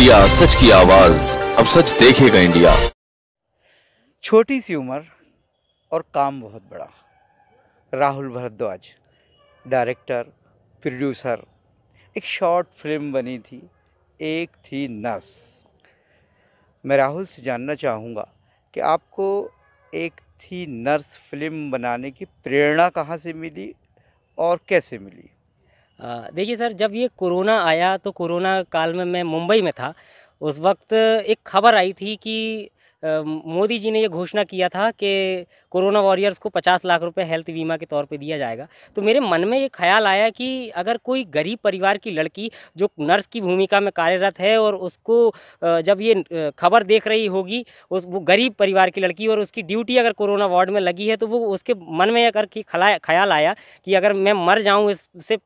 India सच की आवाज अब सच देखेगा इंडिया छोटी सी उम्र और काम बहुत बड़ा राहुल भरद्वाज डायरेक्टर प्रोड्यूसर एक शॉर्ट फिल्म बनी थी एक थी नर्स मैं राहुल से जानना चाहूँगा कि आपको एक थी नर्स फिल्म बनाने की प्रेरणा कहाँ से मिली और कैसे मिली देखिए सर जब ये कोरोना आया तो कोरोना काल में मैं मुंबई में था उस वक्त एक खबर आई थी कि मोदी जी ने ये घोषणा किया था कि कोरोना वॉरियर्स को 50 लाख रुपए हेल्थ बीमा के तौर पे दिया जाएगा तो मेरे मन में ये ख्याल आया कि अगर कोई गरीब परिवार की लड़की जो नर्स की भूमिका में कार्यरत है और उसको जब ये खबर देख रही होगी उस वो गरीब परिवार की लड़की और उसकी ड्यूटी अगर कोरोना वार्ड में लगी है तो वो उसके मन में अगर ख्याल आया कि अगर मैं मर जाऊँ इससे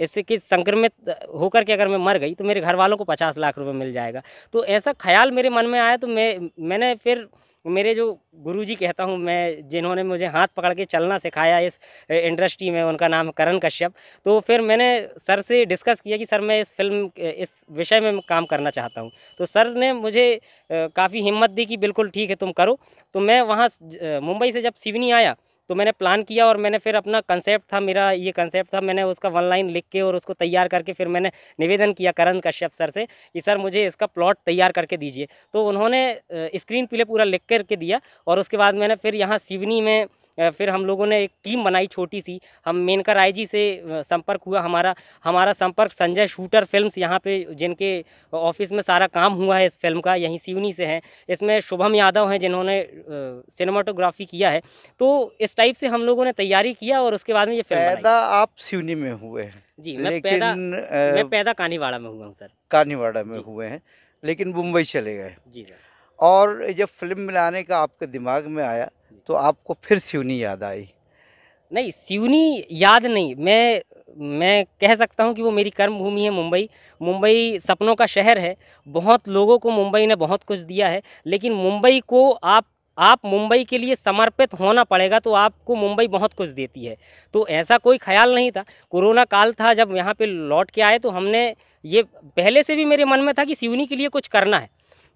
इससे कि संक्रमित होकर के अगर मैं मर गई तो मेरे घर वालों को पचास लाख रुपये मिल जाएगा तो ऐसा ख्याल मेरे मन में आया तो मैं मैंने फिर मेरे जो गुरुजी कहता हूँ मैं जिन्होंने मुझे हाथ पकड़ के चलना सिखाया इस इंडस्ट्री में उनका नाम करण कश्यप तो फिर मैंने सर से डिस्कस किया कि सर मैं इस फिल्म इस विषय में काम करना चाहता हूँ तो सर ने मुझे काफ़ी हिम्मत दी कि बिल्कुल ठीक है तुम करो तो मैं वहाँ मुंबई से जब सिवनी आया तो मैंने प्लान किया और मैंने फिर अपना कंसेप्ट था मेरा ये कंसेप्ट था मैंने उसका वन लाइन लिख के और उसको तैयार करके फिर मैंने निवेदन किया करण कश्यप सर से कि सर मुझे इसका प्लॉट तैयार करके दीजिए तो उन्होंने स्क्रीन प्ले पूरा लिख करके दिया और उसके बाद मैंने फिर यहाँ सिवनी में फिर हम लोगों ने एक टीम बनाई छोटी सी हम मेनका राय जी से संपर्क हुआ हमारा हमारा संपर्क संजय शूटर फिल्म्स यहाँ पे जिनके ऑफिस में सारा काम हुआ है इस फिल्म का यहीं सिवनी से हैं इसमें शुभम यादव हैं जिन्होंने सिनेमाटोग्राफी किया है तो इस टाइप से हम लोगों ने तैयारी किया और उसके बाद में ये फिल्म पैदा आप सिवनी में हुए हैं जी मैं पैदा मैं पैदा कानीवाड़ा में हुआ हूँ सर कानीवाड़ा में हुए हैं लेकिन मुंबई चले गए जी सर और जब फिल्म बनाने का आपके दिमाग में आया तो आपको फिर सिवनी याद आई नहीं सिवनी याद नहीं मैं मैं कह सकता हूँ कि वो मेरी कर्म भूमि है मुंबई मुंबई सपनों का शहर है बहुत लोगों को मुंबई ने बहुत कुछ दिया है लेकिन मुंबई को आप आप मुंबई के लिए समर्पित होना पड़ेगा तो आपको मुंबई बहुत कुछ देती है तो ऐसा कोई ख्याल नहीं था कोरोना काल था जब यहाँ पे लौट के आए तो हमने ये पहले से भी मेरे मन में था कि सिवनी के लिए कुछ करना है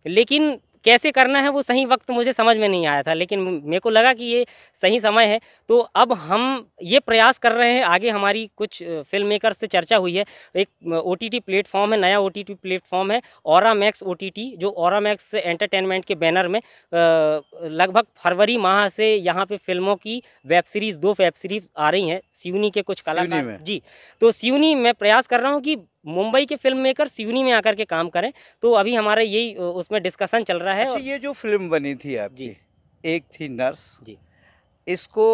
लेकिन कैसे करना है वो सही वक्त मुझे समझ में नहीं आया था लेकिन मेरे को लगा कि ये सही समय है तो अब हम ये प्रयास कर रहे हैं आगे हमारी कुछ फिल्म मेकर से चर्चा हुई है एक ओ टी टी प्लेटफॉर्म है नया ओ टी टी प्लेटफॉर्म है और मैक्स ओ टी टी जो और मैक्स एंटरटेनमेंट के बैनर में लगभग फरवरी माह से यहाँ पे फिल्मों की वेब सीरीज़ दो वेब सीरीज आ रही हैं सीनी के कुछ कलाकार जी तो सियूनी मैं प्रयास कर रहा हूँ कि मुंबई के फिल्म मेकर सिवनी में आकर के काम करें तो अभी हमारा यही उसमें डिस्कशन चल रहा है अच्छा, ये जो फिल्म बनी थी आप जी एक थी नर्स जी इसको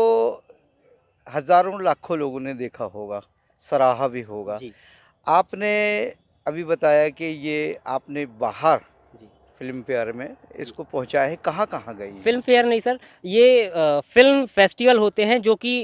हजारों लाखों लोगों ने देखा होगा सराहा भी होगा आपने अभी बताया कि ये आपने बाहर फिल्म फेयर में इसको पहुंचाया है कहाँ कहाँ गई फिल्म फेयर नहीं सर ये आ, फिल्म फेस्टिवल होते हैं जो कि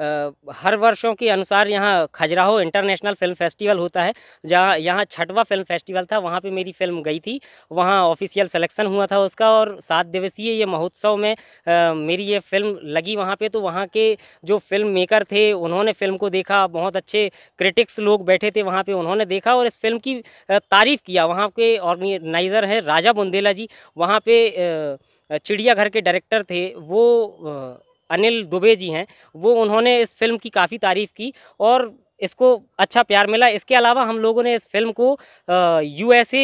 हर वर्षों के अनुसार यहाँ खजुराहो इंटरनेशनल फिल्म फेस्टिवल होता है जहाँ यहाँ छठवा फिल्म फेस्टिवल था वहाँ पे मेरी फिल्म गई थी वहाँ ऑफिशियल सिलेक्शन हुआ था उसका और सात दिवसीय ये महोत्सव में आ, मेरी ये फिल्म लगी वहाँ पे तो वहाँ के जो फिल्म मेकर थे उन्होंने फिल्म को देखा बहुत अच्छे क्रिटिक्स लोग बैठे थे वहाँ पर उन्होंने देखा और इस फिल्म की तारीफ़ किया वहाँ के ऑर्गेनाइज़र हैं राजा बुंदेला जी वहाँ पर चिड़ियाघर के डायरेक्टर थे वो अनिल दुबे जी हैं वो उन्होंने इस फिल्म की काफ़ी तारीफ़ की और इसको अच्छा प्यार मिला इसके अलावा हम लोगों ने इस फिल्म को यूएसए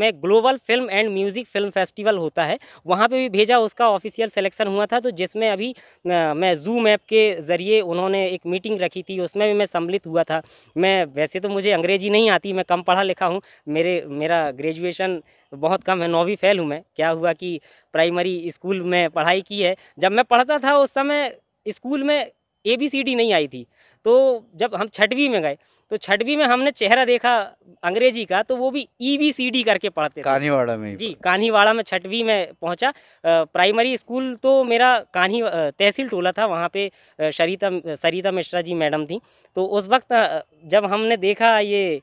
में global film and music film festival होता है वहाँ पे भी भेजा उसका ऑफिशियल सिलेक्शन हुआ था तो जिसमें अभी आ, मैं जूम ऐप के ज़रिए उन्होंने एक मीटिंग रखी थी उसमें भी मैं सम्मिलित हुआ था मैं वैसे तो मुझे अंग्रेजी नहीं आती मैं कम पढ़ा लिखा हूँ मेरे मेरा ग्रेजुएशन बहुत कम है नौवीं फेल हूँ मैं क्या हुआ कि प्राइमरी स्कूल में पढ़ाई की है जब मैं पढ़ता था उस समय स्कूल में ए बी सी डी नहीं आई थी तो जब हम छठवीं में गए तो छठवीं में हमने चेहरा देखा अंग्रेजी का तो वो भी ई बी सी डी करके पढ़ते कान्हीवाड़ा में जी कान्हीवाड़ा में छठवीं में पहुंचा प्राइमरी स्कूल तो मेरा कान्ही तहसील टोला था वहाँ पे सरिता सरिता मिश्रा जी मैडम थी तो उस वक्त जब हमने देखा ये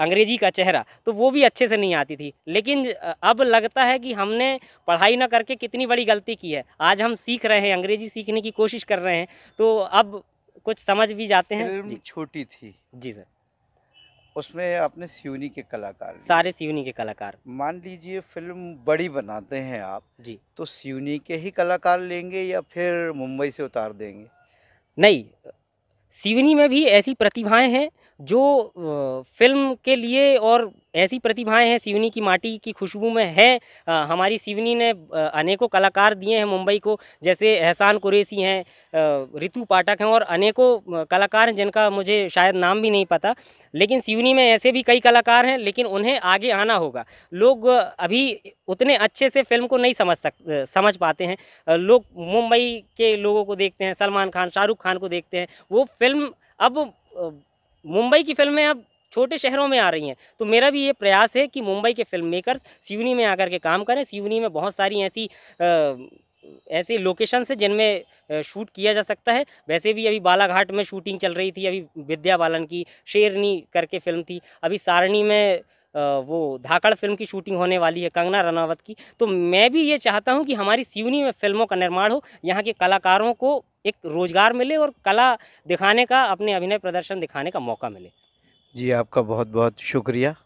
अंग्रेजी का चेहरा तो वो भी अच्छे से नहीं आती थी लेकिन अब लगता है कि हमने पढ़ाई ना करके कितनी बड़ी गलती की है आज हम सीख रहे हैं अंग्रेजी सीखने की कोशिश कर रहे हैं तो अब कुछ समझ भी जाते हैं छोटी थी जी सर उसमें आपने सिवनी के कलाकार सारे सिवनी के कलाकार मान लीजिए फिल्म बड़ी बनाते हैं आप जी तो सीनी के ही कलाकार लेंगे या फिर मुंबई से उतार देंगे नहीं सिवनी में भी ऐसी प्रतिभाएं हैं जो फिल्म के लिए और ऐसी प्रतिभाएं हैं सिवनी की माटी की खुशबू में है हमारी सिवनी ने अनेकों कलाकार दिए हैं मुंबई को जैसे एहसान कुरेसी हैं रितु पाठक हैं और अनेकों कलाकार हैं जिनका मुझे शायद नाम भी नहीं पता लेकिन सिवनी में ऐसे भी कई कलाकार हैं लेकिन उन्हें आगे आना होगा लोग अभी उतने अच्छे से फिल्म को नहीं समझ सक समझ पाते हैं लोग मुंबई के लोगों को देखते हैं सलमान खान शाहरुख खान को देखते हैं वो फिल्म अब मुंबई की फिल्में अब छोटे शहरों में आ रही हैं तो मेरा भी ये प्रयास है कि मुंबई के फिल्म मेकर्स सिवनी में आकर के काम करें सिवनी में बहुत सारी ऐसी ऐसे लोकेशन से जिनमें शूट किया जा सकता है वैसे भी अभी बालाघाट में शूटिंग चल रही थी अभी विद्या बालन की शेरनी करके फिल्म थी अभी सारणी में वो धाकड़ फिल्म की शूटिंग होने वाली है कंगना रनावत की तो मैं भी ये चाहता हूँ कि हमारी सिवनी में फिल्मों का निर्माण हो यहाँ के कलाकारों को एक रोज़गार मिले और कला दिखाने का अपने अभिनय प्रदर्शन दिखाने का मौका मिले जी आपका बहुत बहुत शुक्रिया